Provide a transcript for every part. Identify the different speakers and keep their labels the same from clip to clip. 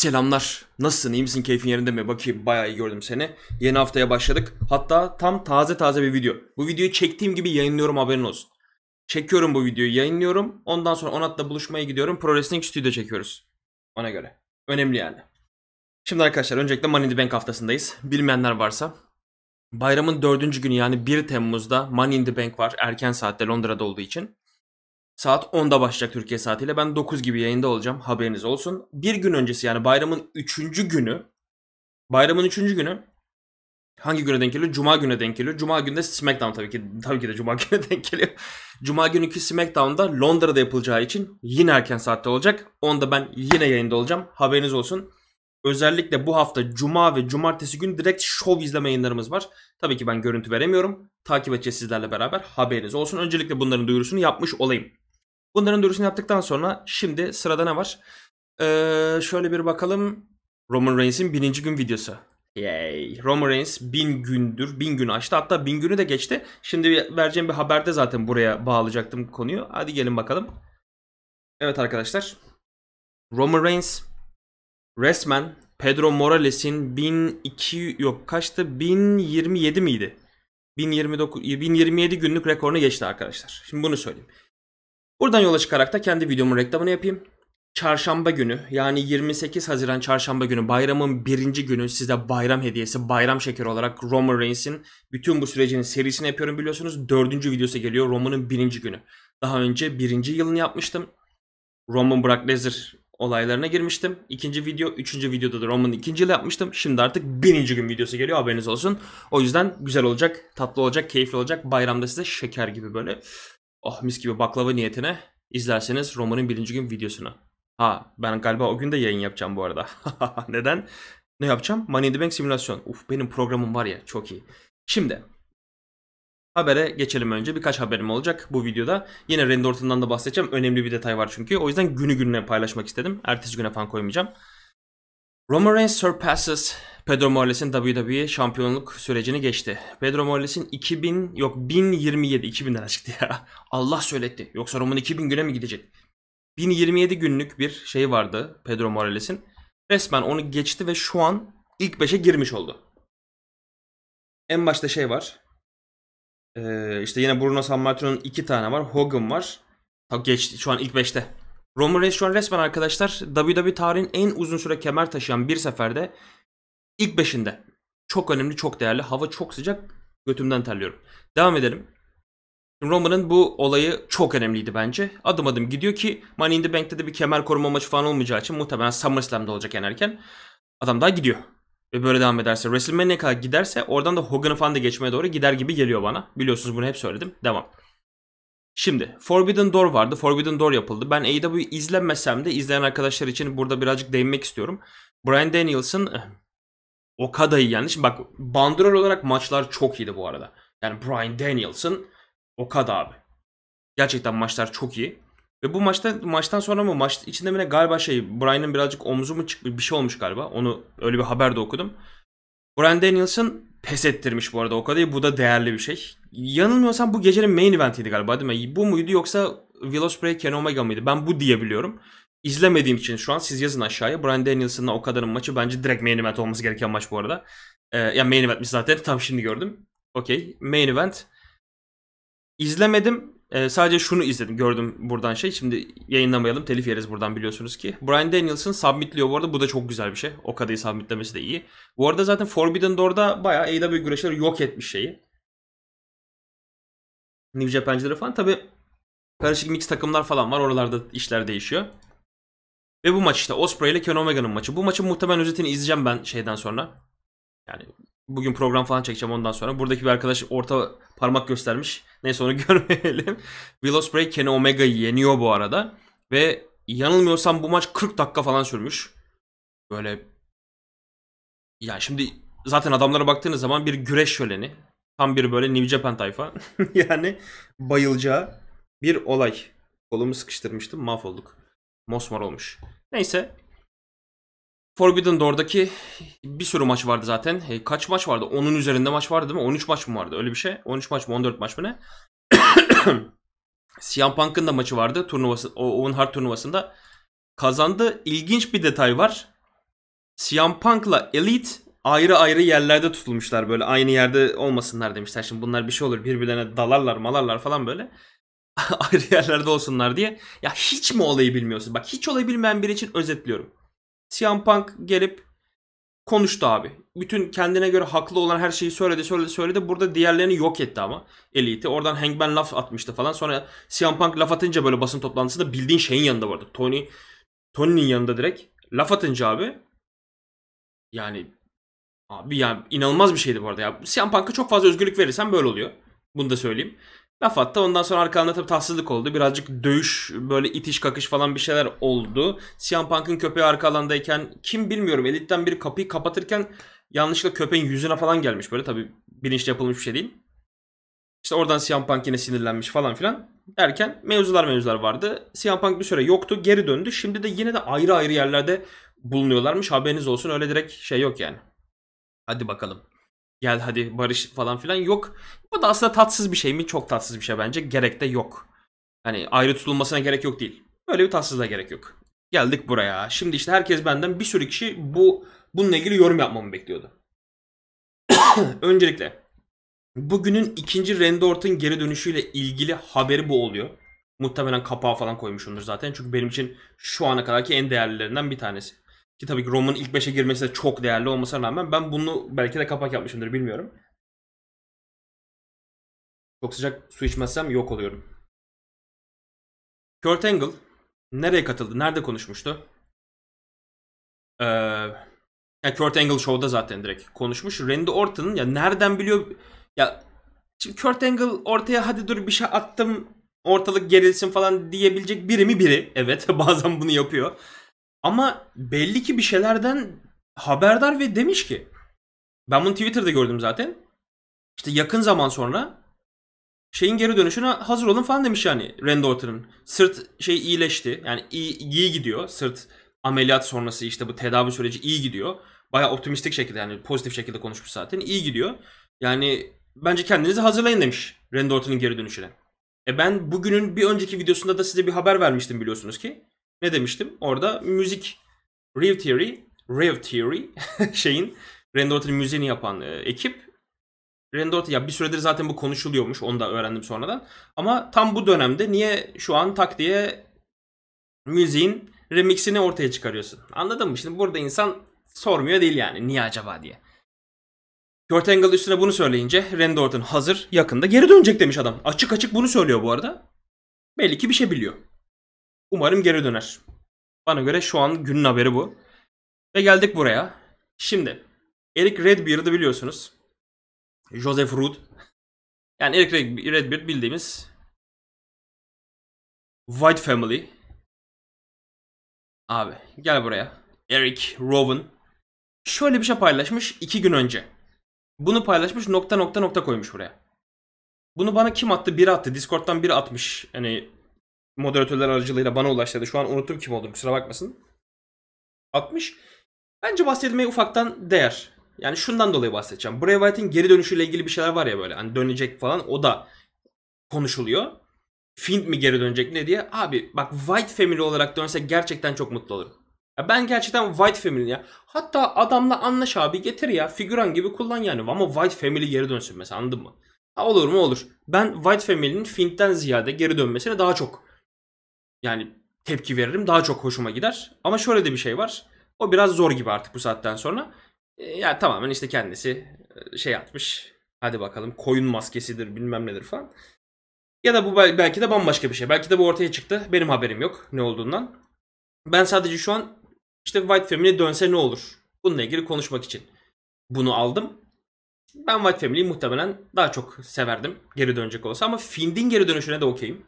Speaker 1: Selamlar. Nasılsın? İyi misin? Keyfin yerinde mi? Bakayım bayağı iyi gördüm seni. Yeni haftaya başladık. Hatta tam taze taze bir video. Bu videoyu çektiğim gibi yayınlıyorum haberin olsun. Çekiyorum bu videoyu yayınlıyorum. Ondan sonra Onat'la buluşmaya gidiyorum. Pro Wrestling Studio çekiyoruz. Ona göre. Önemli yani. Şimdi arkadaşlar öncelikle Money in the Bank haftasındayız. Bilmeyenler varsa. Bayramın dördüncü günü yani 1 Temmuz'da Money in the Bank var. Erken saatte Londra'da olduğu için. Saat 10'da başlayacak Türkiye saatiyle. Ben 9 gibi yayında olacağım. Haberiniz olsun. Bir gün öncesi yani bayramın 3. günü. Bayramın 3. günü. Hangi güne denk geliyor? Cuma güne denk geliyor. Cuma günü SmackDown tabii ki. Tabii ki de Cuma günü denk geliyor. Cuma günkü SmackDown'da Londra'da yapılacağı için yine erken saatte olacak. Onda ben yine yayında olacağım. Haberiniz olsun. Özellikle bu hafta Cuma ve Cumartesi gün direkt şov izleme yayınlarımız var. Tabii ki ben görüntü veremiyorum. Takip edeceğiz sizlerle beraber. Haberiniz olsun. Öncelikle bunların duyurusunu yapmış olayım. Bunların duyurusunu yaptıktan sonra şimdi sırada ne var? Ee, şöyle bir bakalım. Roman Reigns'in bininci gün videosu. Yay. Roman Reigns bin gündür, bin gün açtı. Hatta bin günü de geçti. Şimdi vereceğim bir haberde zaten buraya bağlayacaktım konuyu. Hadi gelin bakalım. Evet arkadaşlar. Roman Reigns resmen Pedro Morales'in 1002 yok kaçtı? 1027 miydi? 1029 1027 günlük rekorunu geçti arkadaşlar. Şimdi bunu söyleyeyim. Buradan yola çıkarak da kendi videomun reklamını yapayım. Çarşamba günü yani 28 Haziran Çarşamba günü bayramın birinci günü size bayram hediyesi bayram şekeri olarak Roman Reigns'in bütün bu sürecinin serisini yapıyorum biliyorsunuz. Dördüncü videosu geliyor Roman'ın birinci günü. Daha önce birinci yılını yapmıştım. Roman Brock Lesnar olaylarına girmiştim. İkinci video, üçüncü videoda da Roman'ın ikinci yılı yapmıştım. Şimdi artık birinci gün videosu geliyor haberiniz olsun. O yüzden güzel olacak, tatlı olacak, keyifli olacak. Bayramda size şeker gibi böyle oh mis gibi baklava niyetine izlerseniz Roma'nın birinci gün videosunu. Ha ben galiba o gün de yayın yapacağım bu arada. Neden? Ne yapacağım? Money in the Bank simülasyon. Uf benim programım var ya çok iyi. Şimdi habere geçelim önce. Birkaç haberim olacak bu videoda. Yine Randy Orton'dan da bahsedeceğim. Önemli bir detay var çünkü. O yüzden günü gününe paylaşmak istedim. Ertesi güne falan koymayacağım. Roman Reigns surpasses Pedro Morales'in WWE şampiyonluk sürecini geçti. Pedro Morales'in 2000 yok 1027 2000'den çıktı ya. Allah söyletti. Yoksa Roman 2000 güne mi gidecek? 1027 günlük bir şey vardı Pedro Morales'in. Resmen onu geçti ve şu an ilk 5'e girmiş oldu. En başta şey var. Ee, işte yine Bruno Sammartino'nun iki tane var. Hogan var. Tabii geçti. Şu an ilk 5'te. Roman Reigns şu an resmen arkadaşlar WWE tarihin en uzun süre kemer taşıyan bir seferde ilk beşinde. Çok önemli, çok değerli. Hava çok sıcak. Götümden terliyorum. Devam edelim. Roman'ın bu olayı çok önemliydi bence. Adım adım gidiyor ki Money in the Bank'te de bir kemer koruma maçı falan olmayacağı için muhtemelen SummerSlam'da olacak en Adam daha gidiyor. Ve böyle devam ederse WrestleMania'ya kadar giderse oradan da Hogan'ı falan da geçmeye doğru gider gibi geliyor bana. Biliyorsunuz bunu hep söyledim. Devam. Şimdi Forbidden Door vardı. Forbidden Door yapıldı. Ben AEW'yu izlemesem de izleyen arkadaşlar için burada birazcık değinmek istiyorum. Brian Danielson eh, o kadar iyi yani. Şimdi bak bandrol olarak maçlar çok iyiydi bu arada. Yani Brian Danielson o kadar abi. Gerçekten maçlar çok iyi. Ve bu maçta maçtan sonra mı maç içinde mi ne galiba şey Brian'ın birazcık omzu mu çıkmış bir şey olmuş galiba. Onu öyle bir haber de okudum. Brian Danielson pes ettirmiş bu arada o kadar. Bu da değerli bir şey. Yanılmıyorsam bu gecenin main eventiydi galiba değil mi? Bu muydu yoksa Will Ospreay Kenny Omega mıydı? Ben bu diyebiliyorum. İzlemediğim için şu an siz yazın aşağıya. Brian Danielson'la o kadarın maçı bence direkt main event olması gereken maç bu arada. Ee, ya yani main eventmiş zaten tam şimdi gördüm. Okey main event. İzlemedim. Ee, sadece şunu izledim gördüm buradan şey. Şimdi yayınlamayalım telif yeriz buradan biliyorsunuz ki. Brian Danielson submitliyor bu arada. Bu da çok güzel bir şey. O kadayı submitlemesi de iyi. Bu arada zaten Forbidden Door'da bayağı AW güreşleri yok etmiş şeyi. New Japancıları falan. Tabi karışık mix takımlar falan var. Oralarda işler değişiyor. Ve bu maç işte Osprey ile Ken Omega'nın maçı. Bu maçın muhtemelen özetini izleyeceğim ben şeyden sonra. Yani bugün program falan çekeceğim ondan sonra. Buradaki bir arkadaş orta parmak göstermiş. Neyse onu görmeyelim. Will Ospreay Ken Omega'yı yeniyor bu arada. Ve yanılmıyorsam bu maç 40 dakika falan sürmüş. Böyle yani şimdi zaten adamlara baktığınız zaman bir güreş şöleni. Tam bir böyle New Japan tayfa. yani bayılacağı bir olay. Kolumu sıkıştırmıştım mahvolduk. Mosmor olmuş. Neyse. Forbidden Door'daki bir sürü maç vardı zaten. Hey, kaç maç vardı? onun üzerinde maç vardı değil mi? 13 maç mı vardı? Öyle bir şey. 13 maç mı 14 maç mı ne? CM Punk'ın da maçı vardı. Turnuvası, Owen Hart turnuvasında kazandı. İlginç bir detay var. CM Punk'la Elite ayrı ayrı yerlerde tutulmuşlar böyle aynı yerde olmasınlar demişler. Şimdi bunlar bir şey olur birbirlerine dalarlar malarlar falan böyle. ayrı yerlerde olsunlar diye. Ya hiç mi olayı bilmiyorsun? Bak hiç olayı bilmeyen biri için özetliyorum. CM Punk gelip konuştu abi. Bütün kendine göre haklı olan her şeyi söyledi söyledi söyledi. Burada diğerlerini yok etti ama Elite'i. Oradan Hangman laf atmıştı falan. Sonra CM Punk laf atınca böyle basın toplantısında bildiğin şeyin yanında vardı. Tony Tony'nin yanında direkt laf atınca abi yani Abi ya inanılmaz bir şeydi bu arada. Ya CM Punk'a çok fazla özgürlük verirsen böyle oluyor. Bunu da söyleyeyim. Laf attı. Ondan sonra arkanda tabii tatsızlık oldu. Birazcık dövüş, böyle itiş kakış falan bir şeyler oldu. CM Punk'ın köpeği arka alandayken kim bilmiyorum elitten biri kapıyı kapatırken yanlışlıkla köpeğin yüzüne falan gelmiş böyle. Tabii bilinçli yapılmış bir şey değil. İşte oradan CM Punk yine sinirlenmiş falan filan derken mevzular mevzular vardı. CM Punk bir süre yoktu geri döndü. Şimdi de yine de ayrı ayrı yerlerde bulunuyorlarmış. Haberiniz olsun öyle direkt şey yok yani. Hadi bakalım. Gel hadi barış falan filan yok. Bu da aslında tatsız bir şey mi? Çok tatsız bir şey bence. Gerek de yok. Hani ayrı tutulmasına gerek yok değil. Böyle bir tatsızlığa gerek yok. Geldik buraya. Şimdi işte herkes benden bir sürü kişi bu bununla ilgili yorum yapmamı bekliyordu. Öncelikle bugünün ikinci Randy geri dönüşüyle ilgili haberi bu oluyor. Muhtemelen kapağı falan koymuşumdur zaten. Çünkü benim için şu ana kadarki en değerlilerinden bir tanesi. Ki tabii ki Roma'nın ilk 5'e girmesi de çok değerli olmasına rağmen ben bunu belki de kapak yapmışımdır bilmiyorum. Çok sıcak su içmezsem yok oluyorum. Kurt Angle nereye katıldı? Nerede konuşmuştu? Ee, yani Kurt Angle Show'da zaten direkt konuşmuş. Randy Orton'ın ya nereden biliyor? Ya şimdi Kurt Angle ortaya hadi dur bir şey attım ortalık gerilsin falan diyebilecek biri mi biri? Evet bazen bunu yapıyor. Ama belli ki bir şeylerden haberdar ve demiş ki ben bunu Twitter'da gördüm zaten. İşte yakın zaman sonra şeyin geri dönüşüne hazır olun falan demiş yani Randy Orton'un. Sırt şey iyileşti. Yani iyi, iyi gidiyor. Sırt ameliyat sonrası işte bu tedavi süreci iyi gidiyor. Baya optimistik şekilde yani pozitif şekilde konuşmuş zaten. iyi gidiyor. Yani bence kendinizi hazırlayın demiş Randy Orton'un geri dönüşüne. E ben bugünün bir önceki videosunda da size bir haber vermiştim biliyorsunuz ki ne demiştim? Orada müzik Rev Theory, Rev Theory şeyin Rendorti'nin müziğini yapan e, ekip Rendorti ya bir süredir zaten bu konuşuluyormuş. Onu da öğrendim sonradan. Ama tam bu dönemde niye şu an tak diye müziğin remixini ortaya çıkarıyorsun? Anladın mı? Şimdi burada insan sormuyor değil yani. Niye acaba diye. Kurt Angle üstüne bunu söyleyince Randy hazır yakında geri dönecek demiş adam. Açık açık bunu söylüyor bu arada. Belli ki bir şey biliyor. Umarım geri döner. Bana göre şu an günün haberi bu. Ve geldik buraya. Şimdi Eric Redbeard'ı biliyorsunuz. Joseph Rood. Yani Eric Redbeard bildiğimiz White Family. Abi gel buraya. Eric Rowan. Şöyle bir şey paylaşmış iki gün önce. Bunu paylaşmış nokta nokta nokta koymuş buraya. Bunu bana kim attı? Biri attı. Discord'dan biri atmış. Hani moderatörler aracılığıyla bana ulaştırdı. Şu an unuttum kim olduğunu kusura bakmasın. 60. Bence bahsedilmeye ufaktan değer. Yani şundan dolayı bahsedeceğim. Bray Wyatt'in geri dönüşüyle ilgili bir şeyler var ya böyle. Hani dönecek falan o da konuşuluyor. Fiend mi geri dönecek ne diye. Abi bak White Family olarak dönse gerçekten çok mutlu olurum. Ya ben gerçekten White Family ya. Hatta adamla anlaş abi getir ya. Figüran gibi kullan yani. Ama White Family geri dönsün mesela anladın mı? Ha, olur mu olur. Ben White Family'nin Fiend'den ziyade geri dönmesine daha çok yani tepki veririm. Daha çok hoşuma gider. Ama şöyle de bir şey var. O biraz zor gibi artık bu saatten sonra. E, ya yani tamamen işte kendisi e, şey atmış. Hadi bakalım koyun maskesidir bilmem nedir falan. Ya da bu belki de bambaşka bir şey. Belki de bu ortaya çıktı. Benim haberim yok ne olduğundan. Ben sadece şu an işte White Family dönse ne olur? Bununla ilgili konuşmak için bunu aldım. Ben White Family'yi muhtemelen daha çok severdim geri dönecek olsa ama Find'in geri dönüşüne de okeyim.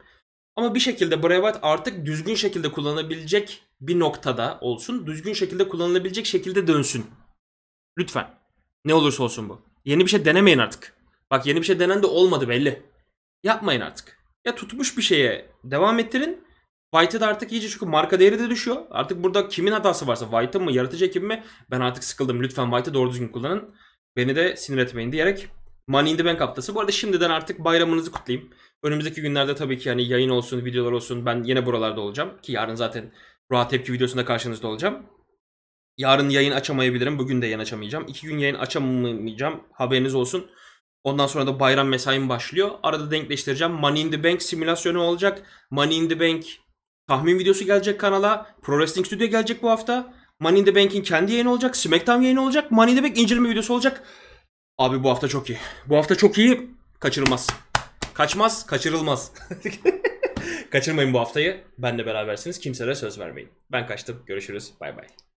Speaker 1: Ama bir şekilde Braveheart artık düzgün şekilde kullanabilecek bir noktada olsun. Düzgün şekilde kullanılabilecek şekilde dönsün. Lütfen. Ne olursa olsun bu. Yeni bir şey denemeyin artık. Bak yeni bir şey denen de olmadı belli. Yapmayın artık. Ya tutmuş bir şeye devam ettirin. White'ı da artık iyice çünkü marka değeri de düşüyor. Artık burada kimin hatası varsa White'ın mı yaratıcı ekip mi ben artık sıkıldım. Lütfen White'ı doğru düzgün kullanın. Beni de sinir etmeyin diyerek Money in the Bank haftası. Bu arada şimdiden artık bayramınızı kutlayayım. Önümüzdeki günlerde tabii ki hani yayın olsun, videolar olsun. Ben yine buralarda olacağım. Ki yarın zaten Rahat Tepki videosunda karşınızda olacağım. Yarın yayın açamayabilirim. Bugün de yayın açamayacağım. İki gün yayın açamayacağım. Haberiniz olsun. Ondan sonra da bayram mesaim başlıyor. Arada denkleştireceğim. Money in the Bank simülasyonu olacak. Money in the Bank tahmin videosu gelecek kanala. Pro Wrestling Studio gelecek bu hafta. Money in the Bank'in kendi yayını olacak. SmackDown yayını olacak. Money in the Bank inceleme videosu olacak. Abi bu hafta çok iyi. Bu hafta çok iyi. Kaçırılmaz. Kaçmaz, kaçırılmaz. Kaçırmayın bu haftayı. Benle berabersiniz. Kimselere söz vermeyin. Ben kaçtım. Görüşürüz. Bay bay.